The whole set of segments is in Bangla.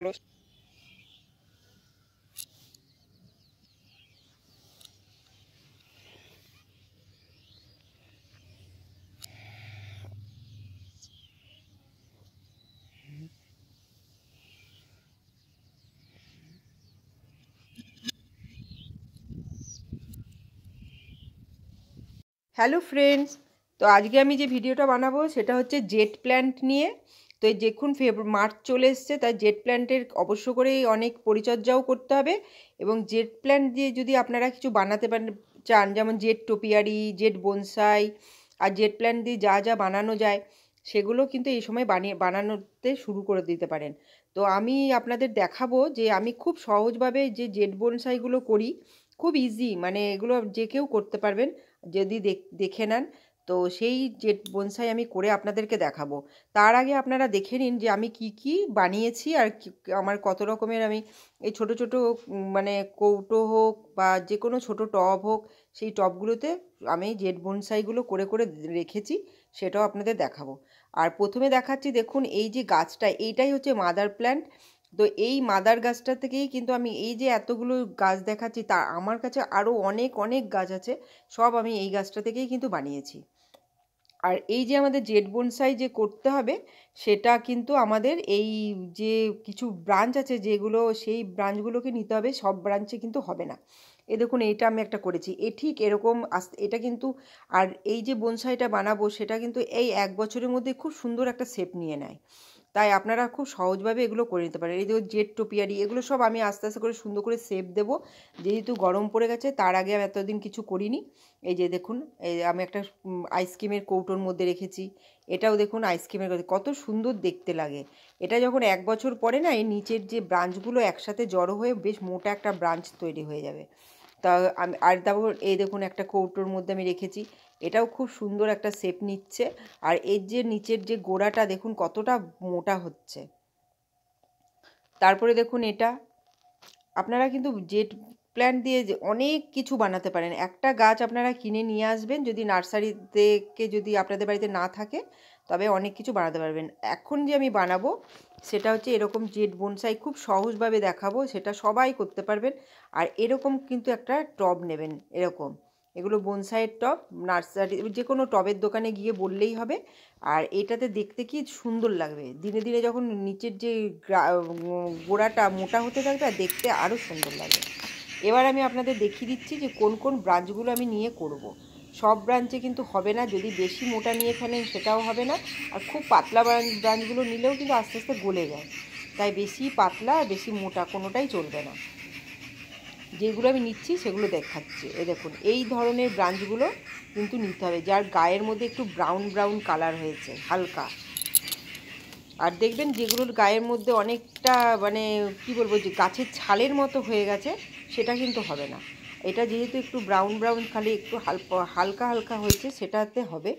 close হ্যালো ফ্রেন্ডস তো আজকে আমি যে ভিডিওটা বানাবো সেটা হচ্ছে জেট প্ল্যান্ট নিয়ে তো এই দেখুন ফেব্রু মার্চ চলে এসছে তাই জেট প্ল্যান্টের অবশ্য করে অনেক পরিচর্যাও করতে হবে এবং জেট প্ল্যান্ট দিয়ে যদি আপনারা কিছু বানাতে পারেন চান যেমন জেট টোপিয়ারি জেট বনসাই আর জেট প্ল্যান্ট দিয়ে যা যা বানানো যায় সেগুলো কিন্তু এই সময় বানিয়ে বানানোতে শুরু করে দিতে পারেন তো আমি আপনাদের দেখাবো যে আমি খুব সহজভাবে যে জেট বনসাইগুলো করি খুব ইজি মানে এগুলো যে কেউ করতে পারবেন যদি দেখে নেন তো সেই যে বনসাই আমি করে আপনাদেরকে দেখাবো তার আগে আপনারা দেখে নিন যে আমি কি কি বানিয়েছি আর আমার কত রকমের আমি এই ছোট ছোট মানে কৌটো হোক বা যে কোনো ছোট টব হোক সেই টবগুলোতে আমি জেট বনসাইগুলো করে করে রেখেছি সেটাও আপনাদের দেখাবো আর প্রথমে দেখাচ্ছি দেখুন এই যে গাছটা এইটাই হচ্ছে মাদার প্ল্যান্ট তো এই মাদার গাছটা থেকেই কিন্তু আমি এই যে এতগুলো গাছ দেখাচ্ছি তা আমার কাছে আরও অনেক অনেক গাছ আছে সব আমি এই গাছটা থেকেই কিন্তু বানিয়েছি আর এই যে আমাদের জেড বনসাই যে করতে হবে সেটা কিন্তু আমাদের এই যে কিছু ব্রাঞ্চ আছে যেগুলো সেই ব্রাঞ্চগুলোকে নিতে হবে সব ব্রাঞ্চে কিন্তু হবে না এ দেখুন এইটা আমি একটা করেছি এ ঠিক এরকম আসতে এটা কিন্তু আর এই যে বনসাইটা বানাবো সেটা কিন্তু এই এক বছরের মধ্যে খুব সুন্দর একটা শেপ নিয়ে নেয় তাই আপনারা খুব সহজভাবে এগুলো করে নিতে পারেন এই যে জেট টোপিয়ারি এগুলো সব আমি আস্তে আস্তে করে সুন্দর করে সেপ দেবো যেহেতু গরম পড়ে গেছে তার আগে আমি এতদিন কিছু করিনি এই যে দেখুন এই আমি একটা আইসক্রিমের কৌটোর মধ্যে রেখেছি এটাও দেখুন আইসক্রিমের কত সুন্দর দেখতে লাগে এটা যখন এক বছর পরে না এই নিচের যে ব্রাঞ্চগুলো একসাথে জড়ো হয়ে বেশ মোটা একটা ব্রাঞ্চ তৈরি হয়ে যাবে তা আমি আর তারপর এই দেখুন একটা কৌটোর মধ্যে আমি রেখেছি এটাও খুব সুন্দর একটা শেপ নিচ্ছে আর এর যে নিচের যে গোড়াটা দেখুন কতটা মোটা হচ্ছে তারপরে দেখুন এটা আপনারা কিন্তু জেট প্ল্যান্ট দিয়ে যে অনেক কিছু বানাতে পারেন একটা গাছ আপনারা কিনে নিয়ে আসবেন যদি নার্সারি থেকে যদি আপনাদের বাড়িতে না থাকে তবে অনেক কিছু বানাতে পারবেন এখন যে আমি বানাবো সেটা হচ্ছে এরকম জেট বনসাই খুব সহজভাবে দেখাবো সেটা সবাই করতে পারবেন আর এরকম কিন্তু একটা টব নেবেন এরকম এগুলো বনসাইয়ের টব নার্সারি যে কোনো টবের দোকানে গিয়ে বললেই হবে আর এটাতে দেখতে কি সুন্দর লাগবে দিনে দিনে যখন নিচের যে গোড়াটা মোটা হতে থাকবে আর দেখতে আরও সুন্দর লাগবে এবার আমি আপনাদের দেখিয়ে দিচ্ছি যে কোন কোন ব্রাঞ্চগুলো আমি নিয়ে করবো সব ব্রাঞ্চে কিন্তু হবে না যদি বেশি মোটা নিয়ে ফেলেন সেটাও হবে না আর খুব পাতলা ব্রাঞ্চগুলো নিলেও কিন্তু আস্তে আস্তে গলে যায় তাই বেশি পাতলা বেশি মোটা কোনোটাই চলবে না যেগুলো আমি নিচ্ছি সেগুলো দেখাচ্ছি এ দেখুন এই ধরনের ব্রাঞ্চগুলো কিন্তু নিতে হবে যার গায়ের মধ্যে একটু ব্রাউন ব্রাউন কালার হয়েছে হালকা আর দেখবেন যেগুলোর গায়ের মধ্যে অনেকটা মানে কি বলবো যে গাছের ছালের মতো হয়ে গেছে সেটা কিন্তু হবে না এটা যেহেতু একটু ব্রাউন ব্রাউন খালি একটু হালকা হালকা হয়েছে সেটাতে হবে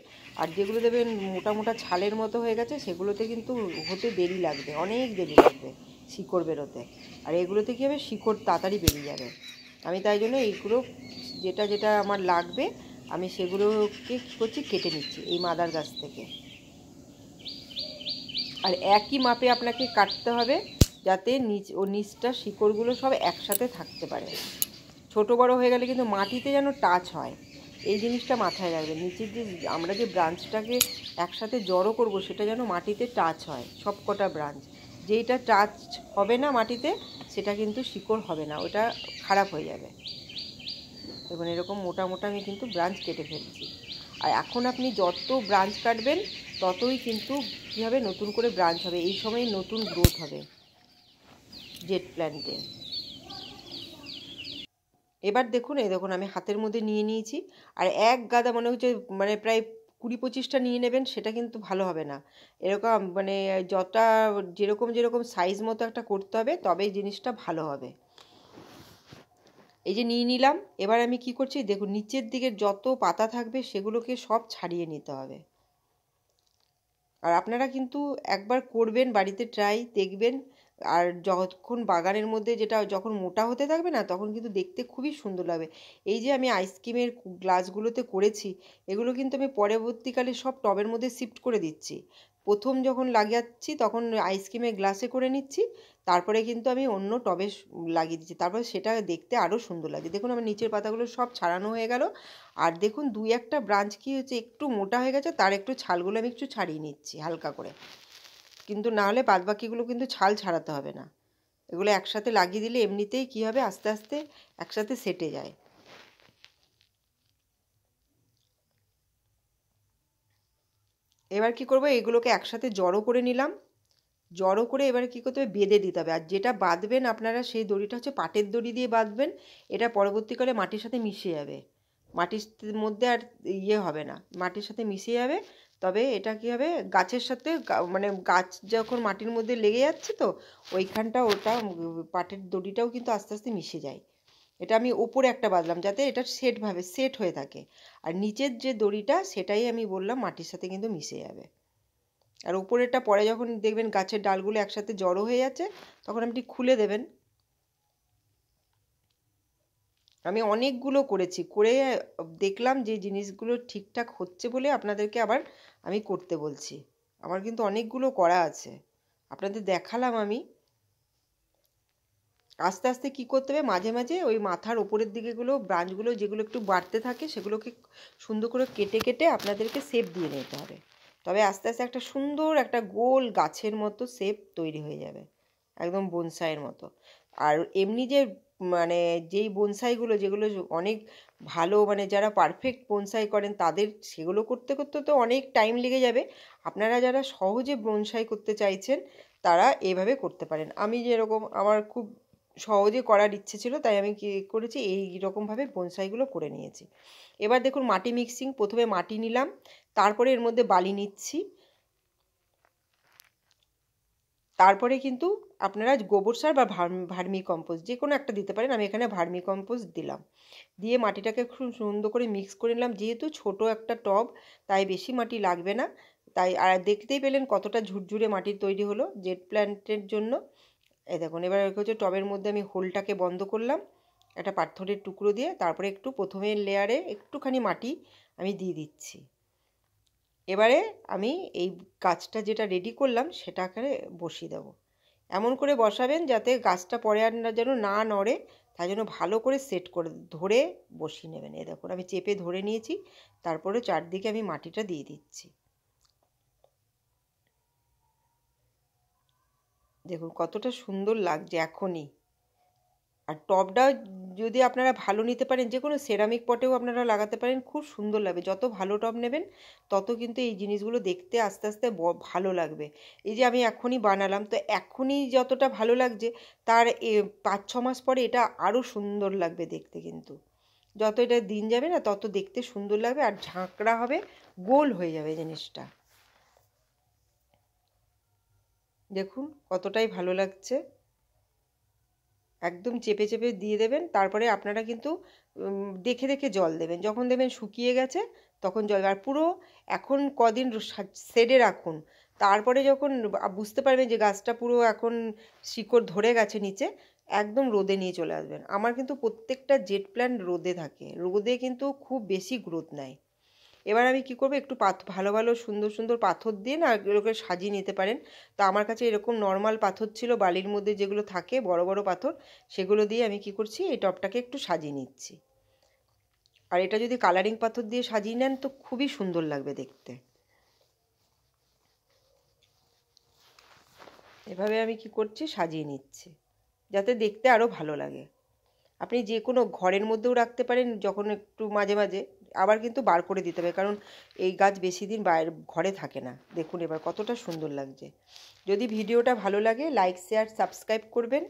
আর যেগুলো দেবেন মোটা মোটা ছালের মতো হয়ে গেছে সেগুলোতে কিন্তু হতে দেরি লাগবে অনেক দেরি লাগবে শিকড় বেরোতে আর এগুলোতে কী হবে শিকড় তাড়াতাড়ি বেরিয়ে যাবে আমি তাই জন্য এইগুলো যেটা যেটা আমার লাগবে আমি সেগুলোকে কী করছি কেটে নিচ্ছি এই মাদার গাছ থেকে আর একই মাপে আপনাকে কাটতে হবে যাতে নিচ ও নিচটা শিকড়গুলো সব একসাথে থাকতে পারে ছোট বড় হয়ে গেলে কিন্তু মাটিতে যেন টাচ হয় এই জিনিসটা মাথায় রাখবে নিচের যে আমরা যে ব্রাঞ্চটাকে একসাথে জড়ো করব সেটা যেন মাটিতে টাচ হয় সব কটা ব্রাঞ্চ যেইটা টাচ হবে না মাটিতে সেটা কিন্তু শিকড় হবে না ওটা খারাপ হয়ে যাবে এবং এরকম মোটা মোটা আমি কিন্তু ব্রাঞ্চ কেটে ফেলছি আর এখন আপনি যত ব্রাঞ্চ কাটবেন ততই কিন্তু কীভাবে নতুন করে ব্রাঞ্চ হবে এই সময় নতুন গ্রোথ হবে জেট প্ল্যান্টে এবার দেখুন এই দেখুন আমি হাতের মধ্যে নিয়ে নিয়েছি আর এক গাদা মনে হচ্ছে মানে প্রায় কুড়ি পঁচিশটা নিয়ে নেবেন সেটা কিন্তু ভালো হবে না এরকম মানে যতটা যেরকম যেরকম সাইজ মতো একটা করতে হবে তবেই জিনিসটা ভালো হবে এই যে নিয়ে নিলাম এবার আমি কি করছি দেখুন নিচের দিকের যত পাতা থাকবে সেগুলোকে সব ছাড়িয়ে নিতে হবে আর আপনারা কিন্তু একবার করবেন বাড়িতে ট্রাই দেখবেন আর যখন বাগানের মধ্যে যেটা যখন মোটা হতে থাকবে না তখন কিন্তু দেখতে খুবই সুন্দর লাগবে এই যে আমি আইসক্রিমের গ্লাসগুলোতে করেছি এগুলো কিন্তু আমি পরবর্তীকালে সব টবের মধ্যে শিফট করে দিচ্ছি প্রথম যখন লাগাচ্ছি তখন আইসক্রিমের গ্লাসে করে নিচ্ছি তারপরে কিন্তু আমি অন্য টবে লাগিয়ে দিচ্ছি তারপরে সেটা দেখতে আরও সুন্দর লাগে দেখুন আমার নিচের পাতাগুলো সব ছাড়ানো হয়ে গেল আর দেখুন দুই একটা ব্রাঞ্চ কি হচ্ছে একটু মোটা হয়ে গেছে তার একটু ছালগুলো আমি একটু ছাড়িয়ে নিচ্ছি হালকা করে কিন্তু না হলে বাদবাকিগুলো কিন্তু ছাল ছাড়াতে হবে না এগুলো একসাথে লাগিয়ে দিলে এমনিতেই কি হবে আস্তে আস্তে একসাথে সেটে যায় এবার কি করব এগুলোকে একসাথে জড়ো করে নিলাম জড়ো করে এবার কি করতে হবে বেঁধে দিতে হবে আর যেটা বাঁধবেন আপনারা সেই দড়িটা হচ্ছে পাটের দড়ি দিয়ে বাঁধবেন এটা পরবর্তীকালে মাটির সাথে মিশে যাবে মাটির মধ্যে আর ইয়ে হবে না মাটির সাথে মিশে যাবে তবে এটা কী হবে গাছের সাথে মানে গাছ যখন মাটির মধ্যে লেগে যাচ্ছে তো ওইখানটা ওটা পাটের দড়িটাও কিন্তু আস্তে আস্তে মিশে যায় এটা আমি ওপরে একটা বাঁধলাম যাতে এটা সেটভাবে সেট হয়ে থাকে আর নিচের যে দড়িটা সেটাই আমি বললাম মাটির সাথে কিন্তু মিশে যাবে আর ওপরেরটা পরে যখন দেখবেন গাছের ডালগুলো একসাথে জড়ো হয়ে যাচ্ছে তখন আপনি খুলে দেবেন আমি অনেকগুলো করেছি করে দেখলাম যে জিনিসগুলো ঠিকঠাক হচ্ছে বলে আপনাদেরকে আবার আমি করতে বলছি আমার কিন্তু অনেকগুলো করা আছে আপনাদের দেখালাম আমি আস্তে আস্তে কি করতে হবে মাঝে মাঝে ওই মাথার ওপরের দিকেগুলো ব্রাঞ্চগুলো যেগুলো একটু বাড়তে থাকে সেগুলোকে সুন্দর করে কেটে কেটে আপনাদেরকে শেপ দিয়ে নিতে হবে তবে আস্তে আস্তে একটা সুন্দর একটা গোল গাছের মতো শেপ তৈরি হয়ে যাবে একদম বনসাইয়ের মতো আর এমনি যে মানে যেই বনসাইগুলো যেগুলো অনেক ভালো মানে যারা পারফেক্ট বনসাই করেন তাদের সেগুলো করতে করতে তো অনেক টাইম লেগে যাবে আপনারা যারা সহজে বনসাই করতে চাইছেন তারা এভাবে করতে পারেন আমি যেরকম আমার খুব সহজে করার ইচ্ছে ছিল তাই আমি কী করেছি এই রকমভাবে বনসাইগুলো করে নিয়েছি এবার দেখুন মাটি মিক্সিং প্রথমে মাটি নিলাম তারপরে এর মধ্যে বালি নিচ্ছি তারপরে কিন্তু আপনারা গোবর সার বা ভার্মি কম্পোস্ট যে কোনো একটা দিতে পারেন আমি এখানে ভার্মি কম্পোস্ট দিলাম দিয়ে মাটিটাকে খুব সুন্দর করে মিক্স করে নিলাম যেহেতু ছোট একটা টব তাই বেশি মাটি লাগবে না তাই আর দেখতেই পেলেন কতটা ঝুরঝুরে মাটির তৈরি হলো জেট প্ল্যান্টের জন্য এ দেখুন এবার হচ্ছে টবের মধ্যে আমি হোলটাকে বন্ধ করলাম একটা পাথরের টুকরো দিয়ে তারপরে একটু প্রথমের লেয়ারে একটুখানি মাটি আমি দিয়ে দিচ্ছি এবারে আমি এই গাছটা যেটা রেডি করলাম সেটাকে বসিয়ে দেবো এমন করে বসাবেন যাতে গাছটা পরে আর যেন না নড়ে তাই জন্য ভালো করে সেট করে ধরে বসিয়ে নেবেন এ দেখুন আমি চেপে ধরে নিয়েছি তারপরে চারদিকে আমি মাটিটা দিয়ে দিচ্ছি দেখুন কতটা সুন্দর লাগছে এখনই আর টপটা যদি আপনারা ভালো নিতে পারেন যে কোনো সেরামিক পটেও আপনারা লাগাতে পারেন খুব সুন্দর লাগবে যত ভালো টব নেবেন তত কিন্তু এই জিনিসগুলো দেখতে আস্তে আস্তে ভালো লাগবে এই যে আমি এখনই বানালাম তো এখনই যতটা ভালো লাগছে তার পাঁচ ছ মাস পরে এটা আরও সুন্দর লাগবে দেখতে কিন্তু যত এটা দিন যাবে না তত দেখতে সুন্দর লাগবে আর ঝাঁকড়া হবে গোল হয়ে যাবে জিনিসটা দেখুন কতটাই ভালো লাগছে একদম চেপে চেপে দিয়ে দেবেন তারপরে আপনারা কিন্তু দেখে দেখে জল দেবেন যখন দেবেন শুকিয়ে গেছে তখন জল আর পুরো এখন কদিন সেডে রাখুন তারপরে যখন বুঝতে পারবেন যে গাছটা পুরো এখন শিকড় ধরে গেছে নিচে একদম রোদে নিয়ে চলে আসবেন আমার কিন্তু প্রত্যেকটা জেট প্ল্যান্ট রোদে থাকে রোদে কিন্তু খুব বেশি গ্রোথ নেয় এবার আমি কি করব একটু পাথ ভালো ভালো সুন্দর সুন্দর পাথর দিয়ে না এগুলোকে সাজিয়ে নিতে পারেন তো আমার কাছে এরকম নর্মাল পাথর ছিল বালির মধ্যে যেগুলো থাকে বড় বড় পাথর সেগুলো দিয়ে আমি কি করছি এই টপটাকে একটু সাজিয়ে নিচ্ছি আর এটা যদি কালারিং পাথর দিয়ে সাজিয়ে নেন তো খুবই সুন্দর লাগবে দেখতে এভাবে আমি কি করছি সাজিয়ে নিচ্ছি যাতে দেখতে আরও ভালো লাগে আপনি যে কোনো ঘরের মধ্যেও রাখতে পারেন যখন একটু মাঝে মাঝে আবার কিন্তু বার করে দিতে হবে কারণ এই গাছ বেশি দিন বাইরে ঘরে থাকে না দেখুন এবার কতটা সুন্দর লাগছে যদি ভিডিওটা ভালো লাগে লাইক শেয়ার সাবস্ক্রাইব করবেন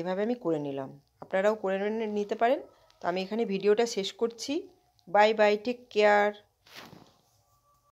এভাবে আমি করে নিলাম আপনারাও করে নিতে পারেন তো আমি এখানে ভিডিওটা শেষ করছি বাই বাই টেক কেয়ার